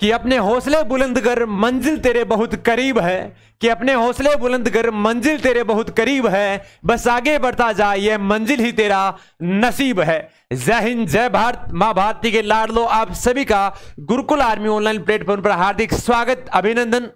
कि अपने हौसले बुलंद कर मंजिल तेरे बहुत करीब है कि अपने हौसले बुलंद कर मंजिल तेरे बहुत करीब है बस आगे बढ़ता जा ये मंजिल ही तेरा नसीब है जय हिंद जय भारत माँ भारती के लाडलो आप सभी का गुरुकुल आर्मी ऑनलाइन प्लेटफॉर्म पर हार्दिक स्वागत अभिनंदन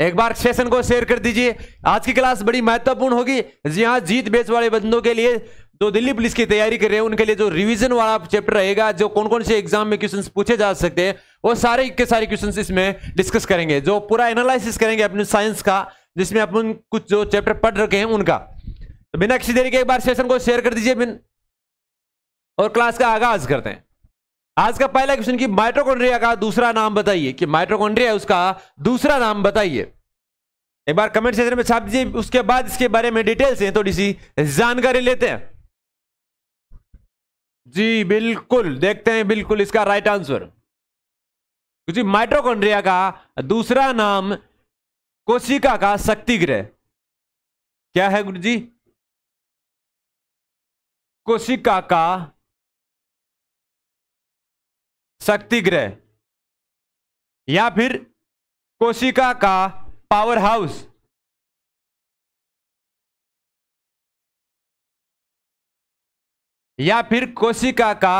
एक बार सेशन को शेयर कर दीजिए आज की क्लास बड़ी महत्वपूर्ण होगी जी हाँ जीत बेच वाले बंदों के लिए जो दिल्ली पुलिस की तैयारी कर रहे हैं उनके लिए जो रिवीजन वाला चैप्टर रहेगा जो कौन कौन से एग्जाम में क्वेश्चंस पूछे जा सकते हैं वो सारे के सारे क्वेश्चंस इसमें डिस्कस करेंगे जो पूरा एनालिसिस करेंगे अपने साइंस का जिसमें अपन कुछ जो चैप्टर पढ़ रखे हैं उनका तो बिना किसी देरी के एक बार सेशन को शेयर कर दीजिए बिन और क्लास का आगाज करते हैं आज का पहला क्वेश्चन की माइट्रोकोन्ड्रिया का दूसरा नाम बताइए कि माइट्रोकॉन्ड्रिया उसका दूसरा नाम बताइए एक बार कमेंट सेक्शन में छाप दीजिए उसके बाद इसके बारे में डिटेल्स हैं थोड़ी सी जानकारी लेते हैं जी बिल्कुल देखते हैं बिल्कुल इसका राइट आंसर जी माइटोकॉन्ड्रिया का दूसरा नाम कोशिका का शक्ति ग्रह क्या है गुरु जी कोशिका का शक्ति ग्रह या फिर कोशिका का पावर हाउस या फिर कोशिका का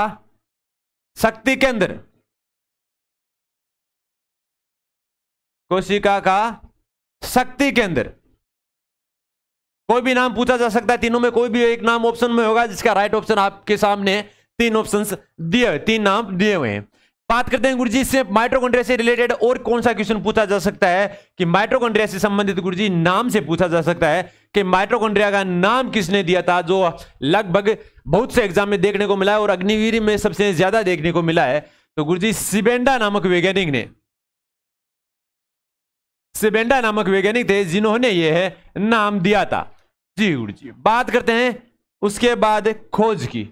शक्ति केंद्र कोशिका का शक्ति केंद्र कोई भी नाम पूछा जा सकता है तीनों में कोई भी एक नाम ऑप्शन में होगा जिसका राइट ऑप्शन आपके सामने तीन ऑप्शन दिए हुए तीन नाम दिए हुए हैं बात करते हैं गुरुजी से इससे माइट्रोकॉन्ड्रिया से रिलेटेड और कौन सा क्वेश्चन पूछा जा सकता है कि माइट्रोकॉन्ड्रिया से संबंधित गुरु जी नाम से पूछा जा सकता है कि माइट्रोकॉन्ड्रिया का नाम किसने दिया था जो लगभग बहुत से एग्जाम में देखने को मिला है और अग्निवीर में सबसे ज्यादा देखने को मिला है तो गुरुजी सिबेंडा नामक वैज्ञानिक ने सिबेंडा नामक वैज्ञानिक थे जिन्होंने यह नाम दिया था जी गुरु जी बात करते हैं उसके बाद खोज की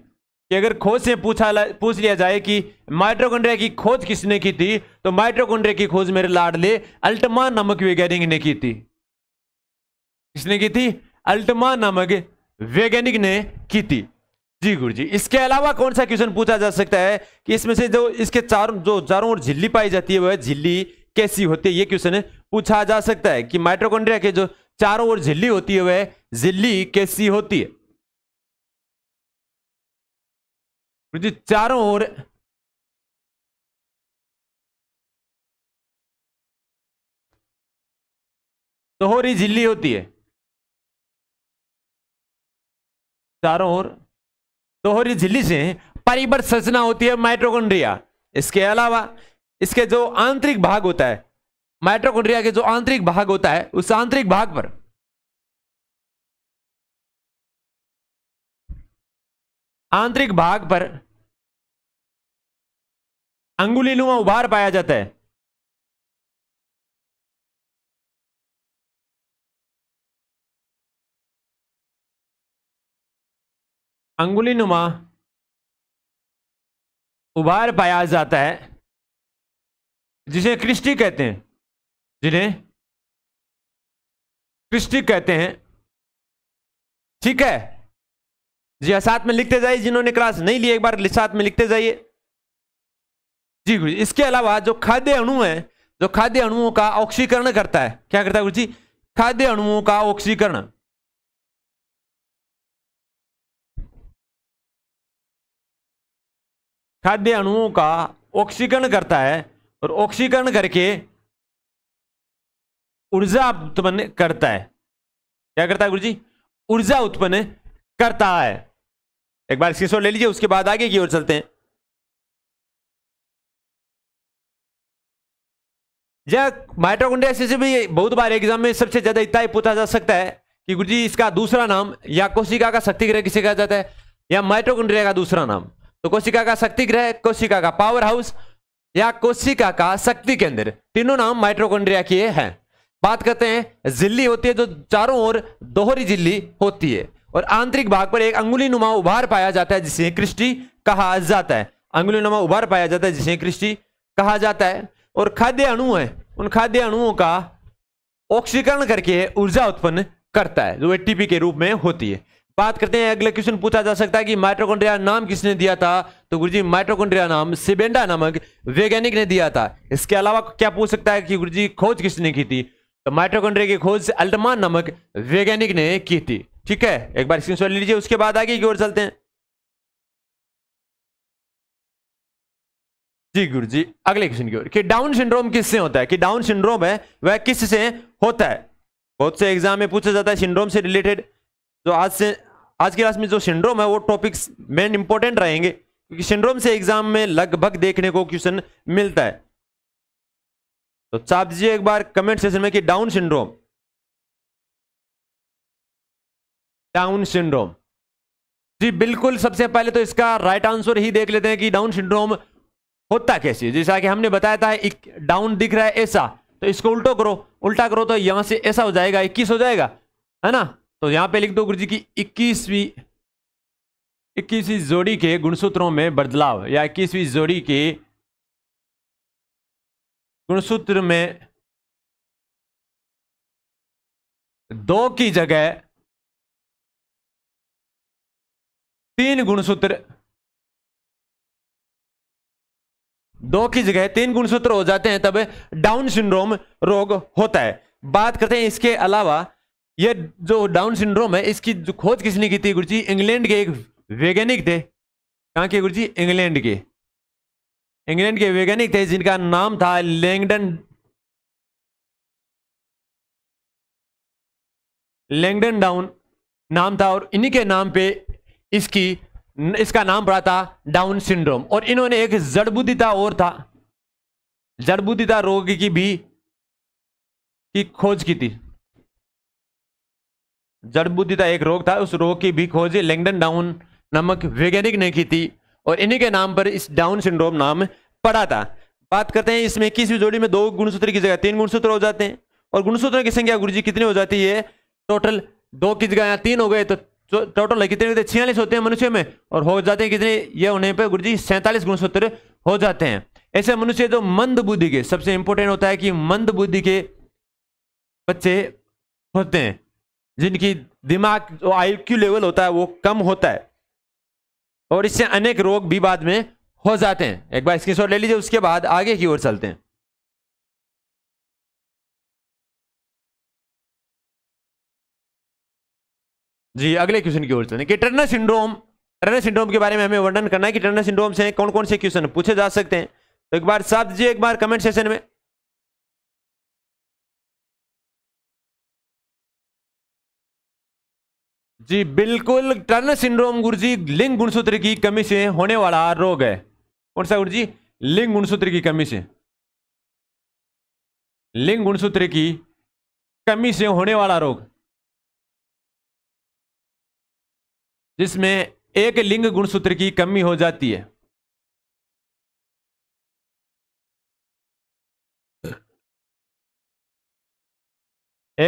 कि अगर खोज से पूछा पूछ लिया जाए कि माइट्रोकॉन्ड्रिया की खोज किसने की थी तो माइट्रोकॉन्ड्रिया की खोज मेरे लाडले अल्टमान नामक वैज्ञानिक ने की थी किसने की थी अल्टमा नामक वैज्ञानिक ने की थी जी गुरु जी इसके अलावा कौन सा क्वेश्चन पूछा जा सकता है कि इसमें से जो इसके चारों जो चारों ओर झिल्ली पाई जाती है वह झिल्ली कैसी होती है ये क्वेश्चन पूछा जा सकता है कि माइट्रोकॉन्ड्रिया के जो चारों ओर झिल्ली होती है वह झिल्ली कैसी होती है जी चारों ओर रही झिल्ली होती है चारों ओर दोहरी तो झिल्ली से परिबर संरचना होती है माइट्रोकोन्ड्रिया इसके अलावा इसके जो आंतरिक भाग होता है माइट्रोकोन्ड्रिया के जो आंतरिक भाग होता है उस आंतरिक भाग पर आंतरिक भाग पर अंगुलीनुमा उभार पाया जाता है अंगुली नुमा उभार पाया जाता है जिसे क्रिस्टी कहते हैं जिन्हें क्रिस्टी कहते हैं ठीक है जी हाँ, साथ में लिखते जाइए जिन्होंने क्लास नहीं ली एक बार साथ में लिखते जाइए जी गुरु इसके अलावा जो खाद्य अणु है जो खाद्य अणुओं का ऑक्सीकरण करता है क्या करता है गुरु जी खाद्य अणुओं का ऑक्सीकरण खाद्य अणुओं का ऑक्सीकरण करता है और ऑक्सीकरण करके ऊर्जा उत्पन्न करता है क्या करता है गुरु जी ऊर्जा उत्पन्न करता है एक बार शीशो ले लीजिए उसके बाद आगे की ओर चलते हैं जब माइटोकॉन्ड्रिया से भी बहुत बार एग्जाम में सबसे ज्यादा इतना ही पूछा जा सकता है कि गुरु जी इसका दूसरा नाम या कोशिका का शक्तिग्रह किसे कहा जाता है या माइट्रोकुंडिया का दूसरा नाम तो कोशिका का शक्ति ग्रह कोशिका का पावर हाउस या कोशिका का शक्ति केंद्र तीनों नाम माइट्रोकोन्ड्रिया के हैं बात करते हैं झिल्ली होती है जो चारों ओर दोहरी झिल्ली होती है और आंतरिक भाग पर एक अंगुली नुमा उभार पाया जाता है जिसे कृष्टि कहा जाता है अंगुली नुमा उभार पाया जाता है जिसे कृष्टि कहा जाता है और खाद्य अणु है उन खाद्य अणुओं का ऑक्सीकरण करके ऊर्जा उत्पन्न करता है जो एटीपी के रूप में होती है बात करते हैं अगला क्वेश्चन पूछा जा सकता है कि माइट्रोकोड्रिया नाम किसने दिया था तो गुरुजी माइट्रोकोड्रिया नाम सिबेंडा नामक वैज्ञानिक ने दिया था इसके अलावा क्या पूछ सकता है कि गुरुजी खोज किसने की थी तो माइट्रोकोड्रिया की खोज अल्टमान नामक वैज्ञानिक ने की थी ठीक है एक बार स्क्रीन लीजिए उसके बाद आगे की ओर चलते हैं जी गुरु जी अगले क्वेश्चन की ओर कि डाउन सिंड्रोम किससे होता है कि डाउन सिंड्रोम है वह किससे होता है बहुत से एग्जाम में पूछा जाता है सिंड्रोम से रिलेटेड तो आज से आज की क्लास में जो सिंड्रोम है वो टॉपिक्स मेन इंपॉर्टेंट रहेंगे क्योंकि सिंड्रोम से एग्जाम में लगभग देखने को क्वेश्चन मिलता है तो चाप दीजिए एक बार कमेंट सेशन में कि डाउन सिंड्रोम डाउन सिंड्रोम जी बिल्कुल सबसे पहले तो इसका राइट आंसर ही देख लेते हैं कि डाउन सिंड्रोम होता कैसे जैसा कि हमने बताया था एक डाउन दिख रहा है ऐसा तो इसको उल्टो करो उल्टा करो तो यहां से ऐसा हो जाएगा इक्कीस हो जाएगा है ना तो यहां पे लिख दो गुरु जी की इक्कीसवीं इक्कीसवीं जोड़ी के गुणसूत्रों में बदलाव या इक्कीसवीं जोड़ी के गुणसूत्र में दो की जगह तीन गुणसूत्र दो की जगह तीन गुणसूत्र हो जाते हैं तब डाउन सिंड्रोम रोग होता है बात करते हैं इसके अलावा ये जो डाउन सिंड्रोम है इसकी जो खोज किसने की थी गुरु जी इंग्लैंड के एक वैज्ञानिक थे कहाँ के गुरु जी इंग्लैंड के इंग्लैंड के वैज्ञानिक थे जिनका नाम था लैंगडन लैंगडन डाउन नाम था और इन्हीं के नाम पे इसकी इसका नाम पड़ा था डाउन सिंड्रोम और इन्होंने एक जड़बुदिता और था जड़बुदिता रोग की भी की खोज की थी जड़ बुद्धि का एक रोग था उस रोग की भी खोज लैंगडन डाउन नामक वैज्ञानिक ने की थी और इन्हीं के नाम पर इस डाउन सिंड्रोम नाम पड़ा था बात करते हैं इसमें किसी जोड़ी में दो गुणसूत्र की जगह तीन गुणसूत्र हो जाते हैं और गुणसूत्रों की संख्या गुरु जी कितनी हो जाती है टोटल दो की जगह या तीन हो गए तो टोटल कितने होते छियालीस होते हैं मनुष्य में और हो जाते हैं कितने ये होने पर गुरु जी सैंतालीस गुणसूत्र हो जाते हैं ऐसे मनुष्य जो मंद बुद्धि के सबसे इंपॉर्टेंट होता है कि मंद बुद्धि के बच्चे होते हैं जिनकी दिमाग आई क्यू लेवल होता है वो कम होता है और इससे अनेक रोग भी बाद में हो जाते हैं एक बार स्क्रीनशॉट ले लीजिए उसके बाद आगे की ओर चलते हैं जी अगले क्वेश्चन की ओर चलते हैं कि टर्नर सिंड्रोम टर्नर सिंड्रोम के बारे में हमें वर्णन करना है कि टर्नर सिंड्रोम से कौन कौन से क्वेश्चन पूछे जा सकते हैं तो एक बार साथ दीजिए एक बार कमेंट सेशन में जी बिल्कुल टर्न सिंड्रोम गुरु जी लिंग गुणसूत्र की कमी से होने वाला रोग है कौन सा जी लिंग गुणसूत्र की कमी से लिंग गुणसूत्र की कमी से होने वाला रोग जिसमें एक लिंग गुणसूत्र की कमी हो जाती है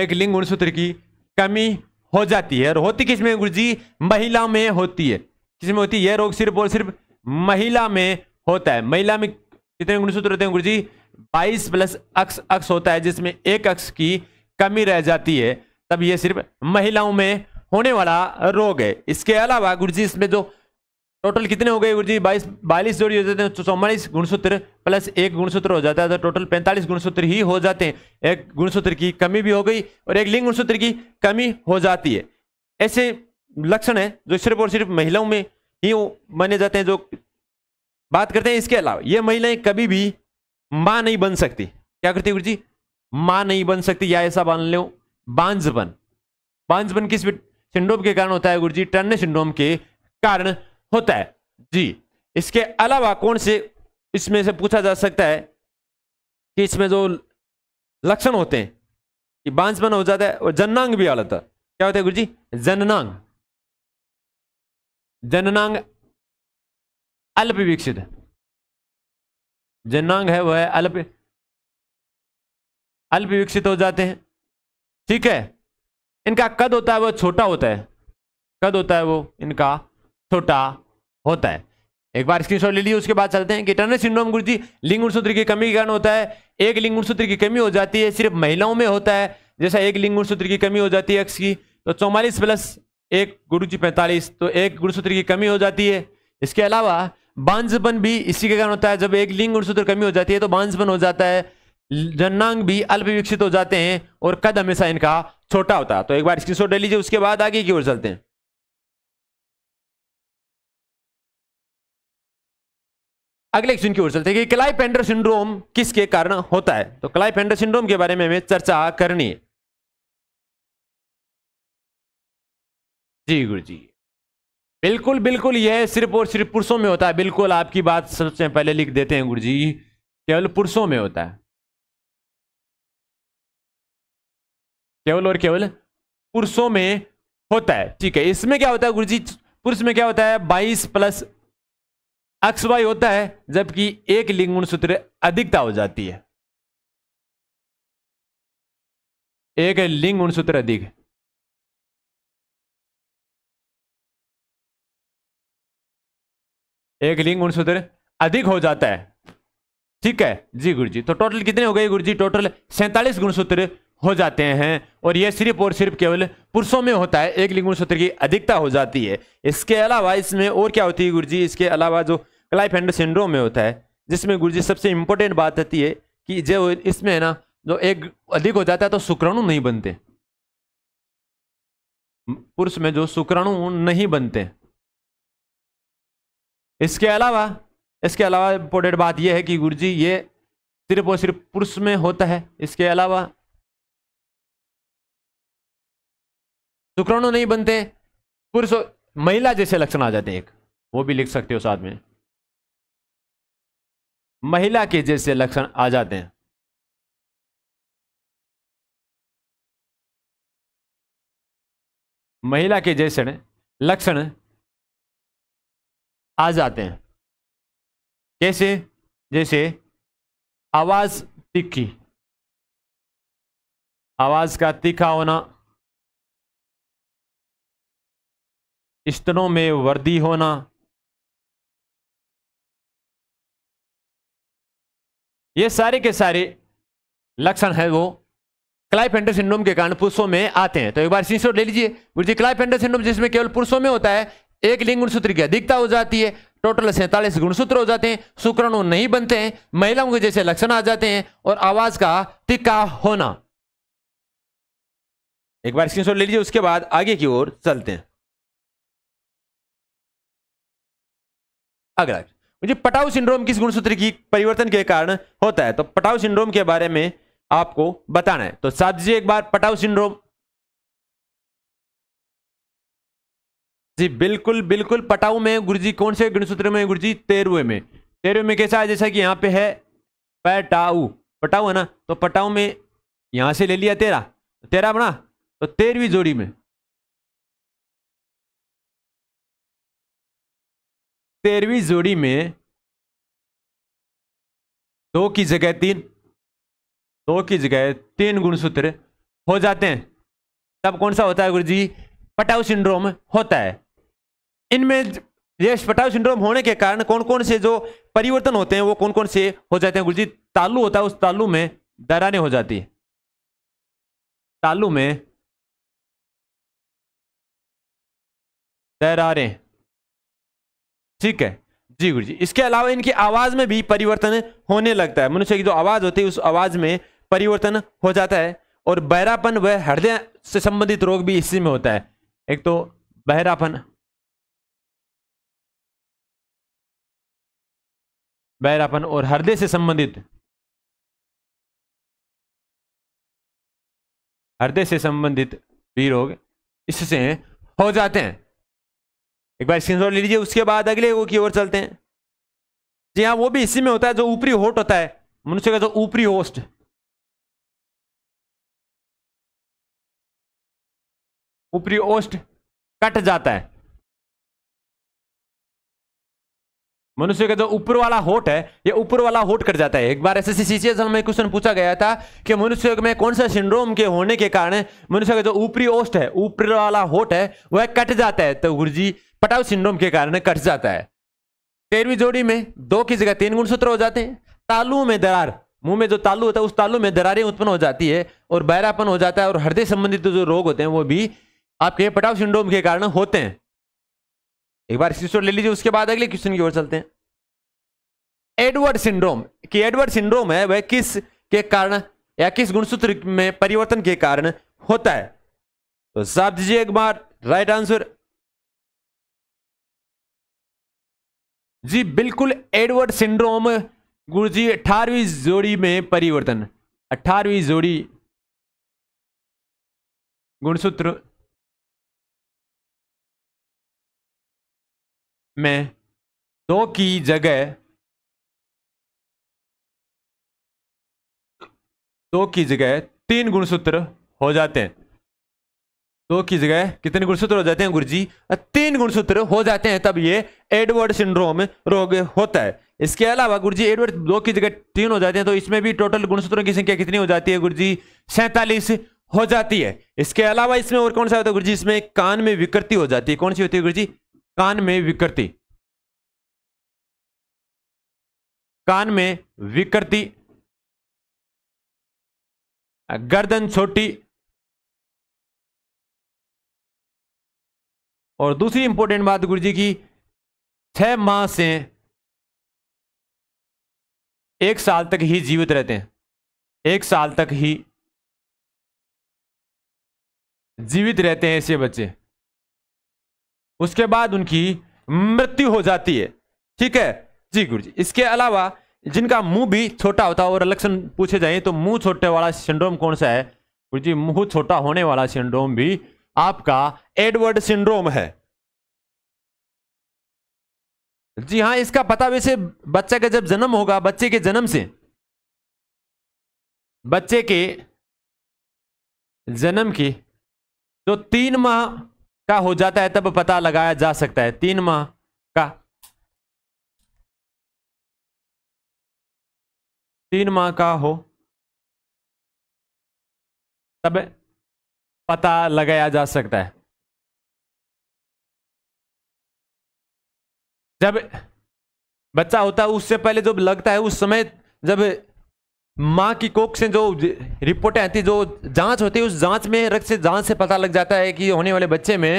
एक लिंग गुणसूत्र की कमी हो जाती है और होती किसमें गुरु जी महिला में होती है किसमें होती है यह रोग सिर्फ और सिर्फ महिला में होता है महिला में कितने गुणसूत्र होते हैं गुरु जी बाईस प्लस अक्स अक्स होता है जिसमें एक अक्स की कमी रह जाती है तब यह सिर्फ महिलाओं में होने वाला रोग है इसके अलावा गुरु जी इसमें जो टोटल कितने हो गए गुरु जी बाईस बाईस जोड़ी हो जाते हैं तो चौवालीस गुणसूत्र प्लस एक गुणसूत्र हो जाता है तो टोटल पैंतालीस गुणसूत्र ही हो जाते हैं एक गुणसूत्र की कमी भी हो गई और एक लिंग गुणसूत्र की कमी हो जाती है ऐसे लक्षण है जो सिर्फ और सिर्फ महिलाओं में ही माने जाते हैं जो बात करते हैं इसके अलावा ये महिलाएं कभी भी माँ नहीं बन सकती क्या करती है गुरु जी माँ नहीं बन सकती या ऐसा मान लो बांझपन बांझपन किस सिंड्रोम के कारण होता है गुरु जी टर्न सिंड्रोम के कारण होता है जी इसके अलावा कौन से इसमें से पूछा जा सकता है कि इसमें जो लक्षण होते हैं कि बांझपन हो जाता है और जननांग भी हालत क्या होता है गुरु जी जननांग जननांग अल्प विकसित जननांग है वह है अल्प अल्प विकसित हो जाते हैं ठीक है इनका कद होता है वह छोटा होता है कद होता है वो इनका छोटा होता है एक बार स्क्रीनशॉट ले लीजिए उसके बाद चलते हैं कि टर्नर सिंड्रोम गुरु जी लिंग गुणसूत्र की कमी के कारण होता है एक लिंग गुणसूत्र की कमी हो जाती है सिर्फ महिलाओं में होता है जैसा एक लिंग गुणसूत्र की कमी हो जाती है एक्स की तो चौवालीस प्लस एक गुरु जी पैंतालीस तो एक गुणसूत्र की कमी हो जाती है इसके अलावा बांझपन भी इसी के कारण होता है जब एक लिंग गुणसूत्र कमी हो जाती है तो बांझपन हो जाता है जन्नांग भी अल्प विकसित हो जाते हैं और कद हमेशा इनका छोटा होता है तो एक बार शॉट ले लीजिए उसके बाद आगे की ओर चलते हैं अगले क्वेश्चन की ओर चलते हैं कि क्लाइपेंडर सिंड्रोम किसके कारण होता है तो क्लाइपेंडर सिंड्रोम के बारे में हमें चर्चा करनी है जी गुरु जी बिल्कुल बिल्कुल यह सिर्फ और सिर्फ पुरुषों में होता है बिल्कुल आपकी बात सबसे पहले लिख देते हैं गुरु जी केवल पुरुषों में होता है केवल और केवल पुरुषों में होता है ठीक है इसमें क्या होता है गुरु जी पुरुष में क्या होता है बाईस प्लस अक्स वाई होता है जबकि एक लिंगुण सूत्र अधिकता हो जाती है एक लिंग गुण सूत्र अधिक एक लिंग गुण सूत्र अधिक हो जाता है ठीक है जी गुरु जी तो टोटल कितने हो गए गुरु जी टोटल सैंतालीस गुणसूत्र हो जाते हैं और यह सिर्फ और सिर्फ केवल पुरुषों में होता है एक लिंग सूत्र की अधिकता हो जाती है इसके अलावा इसमें और क्या होती है गुरु जी इसके अलावा जो क्लाइफ एंड सिंड्रोम में होता है जिसमें गुरु जी सबसे इंपॉर्टेंट बात होती है कि जो इसमें है ना जो एक अधिक हो जाता है तो शुक्राणु नहीं बनते पुरुष में जो शुक्राणु नहीं बनते इसके अलावा इसके अलावा इंपोर्टेंट बात यह है कि गुरु जी ये सिर्फ और सिर्फ पुरुष में होता है इसके अलावा शुक्राणु नहीं बनते पुरुष महिला जैसे लक्षण आ जाते एक वो भी लिख सकते हो साथ में महिला के जैसे लक्षण आ जाते हैं महिला के जैसे लक्षण आ जाते हैं कैसे जैसे आवाज तीखी आवाज का तीखा होना स्तनों में वर्दी होना ये सारे के सारे लक्षण है वो क्लाइफेंडर सिंड्रोम के कारण पुरुषों में आते हैं तो एक बार सीसो ले लीजिए गुरुजी क्लाइफेंडर सिंड्रोम जिसमें केवल पुरुषों में होता है एक लिंग गुणसूत्र की अधिकता हो जाती है टोटल सैंतालीस गुणसूत्र हो जाते हैं शुक्रणु नहीं बनते हैं महिलाओं के जैसे लक्षण आ जाते हैं और आवाज का तिक्का होना एक बार स्क्रीनशॉट ले लीजिए उसके बाद आगे की ओर चलते हैं अगला मुझे पटाऊ सिंड्रोम किस गुणसूत्र की परिवर्तन के कारण होता है तो पटाऊ सिंड्रोम के बारे में आपको बताना है तो साथ जी एक बार पटाऊ सिंड्रोम जी बिल्कुल बिल्कुल पटाऊ में गुरुजी कौन से गुणसूत्र में गुरुजी तेरहवे में तेरहवे में कैसा है जैसा कि यहाँ पे है पटाऊ पटाऊ है ना तो पटाऊ में यहां से ले लिया तेरा तो तेरा बना तो तेरहवीं जोड़ी में तेरहवीं जोड़ी में दो की जगह तीन दो की जगह तीन गुणसूत्र हो जाते हैं तब कौन सा होता है गुरु जी पटाऊ सिंड्रोम होता है इनमें ये पटाऊ सिंड्रोम होने के कारण कौन कौन से जो परिवर्तन होते हैं वो कौन कौन से हो जाते हैं गुरु जी तालु होता है उस तालु में दराने हो जाती है तालु में दरारें ठीक है जी गुरु जी इसके अलावा इनकी आवाज में भी परिवर्तन होने लगता है मनुष्य की जो आवाज होती है उस आवाज में परिवर्तन हो जाता है और बहरापन व हृदय से संबंधित रोग भी इसी में होता है एक तो बहरापन बहरापन और हृदय से संबंधित हृदय से संबंधित भी रोग इससे हो जाते हैं एक बार स्क्रीन ले लीजिए उसके बाद अगले वो की ओर चलते हैं जी हाँ वो भी इसी में होता है जो ऊपरी होट होता है मनुष्य का जो ऊपरी होस्ट ऊपरी ओस्ट कट जाता है मनुष्य का जो ऊपर वाला होट है ये ऊपर वाला होट कट जाता है एक बार ऐसे एस सी में क्वेश्चन पूछा गया था कि मनुष्य में कौन सा सिंड्रोम के होने के कारण मनुष्य का जो ऊपरी ओस्ट है ऊपर वाला होट है वह कट जाता है तो गुरु जी पटाव सिंड्रोम के कारण कट जाता है तेरहवीं जोड़ी में दो की जगह तीन गुणसूत्र हो जाते हैं तालुओं में दरार मुंह में जो तालू होता है उस तालु में दरारें उत्पन्न हो जाती है और बहरापन हो जाता है और हृदय संबंधित जो रोग होते हैं वो भी आपके पटाव सिंड्रोम के कारण होते हैं एक बार स्क्रीनशॉट ले लीजिए उसके बाद अगले क्वेश्चन की ओर चलते हैं एडवर्ड सिंड्रोम कि एडवर्ड सिंड्रोम है वह किस के कारण या किस गुणसूत्र में परिवर्तन के कारण होता है तो साफ दीजिए एक बार राइट आंसर जी बिल्कुल एडवर्ड सिंड्रोम जी अठारहवीं जोड़ी में परिवर्तन अठारहवीं जोड़ी गुणसूत्र में दो की जगह दो की जगह तीन गुणसूत्र हो जाते हैं दो की जगह कितने गुणसूत्र हो जाते हैं गुरु जी तीन गुणसूत्र हो जाते हैं तब ये एडवर्ड सिंड्रोम रोग होता है इसके अलावा गुरु जी एडवर्ड दो की जगह तीन हो जाते हैं तो इसमें भी टोटल गुणसूत्रों की संख्या कितनी हो जाती है गुरु जी सैंतालीस हो जाती है इसके अलावा इसमें और कौन सा होता है गुरु जी इसमें कान में विकृति हो जाती है कौन सी होती है गुरु जी कान में विकृति कान में विकृति गर्दन छोटी और दूसरी इंपॉर्टेंट बात गुरु जी की छह माह से एक साल तक ही जीवित रहते हैं एक साल तक ही जीवित रहते हैं ऐसे बच्चे उसके बाद उनकी मृत्यु हो जाती है ठीक है जी गुरु जी इसके अलावा जिनका मुंह भी छोटा होता है और लक्षण पूछे जाए तो मुंह छोटे वाला सिंड्रोम कौन सा है गुरु जी मुंह छोटा होने वाला सिंड्रोम भी आपका एडवर्ड सिंड्रोम है जी हां इसका पता वैसे बच्चा का जब जन्म होगा बच्चे के जन्म से बच्चे के जन्म की तो तीन माह का हो जाता है तब पता लगाया जा सकता है तीन माह का तीन माह का हो तब पता लगाया जा सकता है जब बच्चा होता है उससे पहले जब लगता है उस समय जब माँ की कोख से जो रिपोर्टें आती जो जांच होती है उस जांच में रक्त से जांच से पता लग जाता है कि होने वाले बच्चे में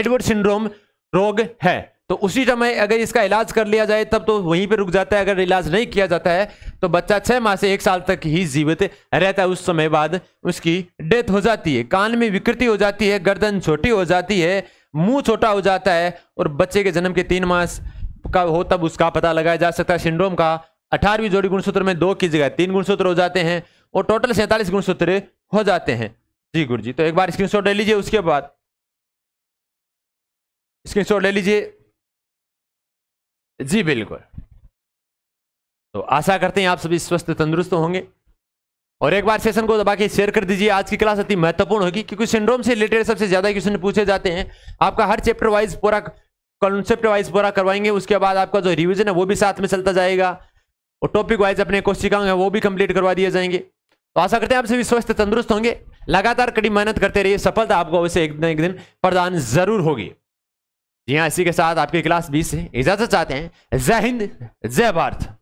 एडवर्ड सिंड्रोम रोग है तो उसी समय अगर इसका इलाज कर लिया जाए तब तो वहीं पर रुक जाता है अगर इलाज नहीं किया जाता है तो बच्चा छः माह से एक साल तक ही जीवित रहता है उस समय बाद उसकी डेथ हो जाती है कान में विकृति हो जाती है गर्दन छोटी हो जाती है मुंह छोटा हो जाता है और बच्चे के जन्म के तीन मास का हो तब उसका पता लगाया जा सकता है सिंड्रोम का अठारहवीं जोड़ी गुणसूत्र में दो की जगह तीन गुणसूत्र हो जाते हैं और टोटल सैंतालीस गुणसूत्र हो जाते हैं जी गुरु जी तो एक बार स्क्रीनशॉट ले लीजिए उसके बाद स्क्रीनशॉट ले लीजिए जी बिल्कुल तो आशा करते हैं आप सभी स्वस्थ तंदुरुस्त होंगे और एक बार सेशन को दबा के शेयर कर दीजिए आज की क्लास अति महत्वपूर्ण होगी क्योंकि सिंड्रोम से रिलेटेड सबसे ज्यादा क्वेश्चन पूछे जाते हैं आपका हर चैप्टर वाइज पूरा कॉन्सेप्ट वाइज पूरा करवाएंगे उसके बाद आपका जो रिविजन है वो भी साथ में चलता जाएगा और टॉपिक वाइज अपने कोशिकांग है वो भी कंप्लीट करवा दिए जाएंगे तो आशा करते हैं आप सभी स्वस्थ तंदुरुस्त होंगे लगातार कड़ी मेहनत करते रहिए सफलता आपको अवश्य एक दिन एक दिन प्रदान जरूर होगी जी हाँ इसी के साथ आपकी क्लास बीस से इजाजत चाहते हैं जय हिंद जय भारत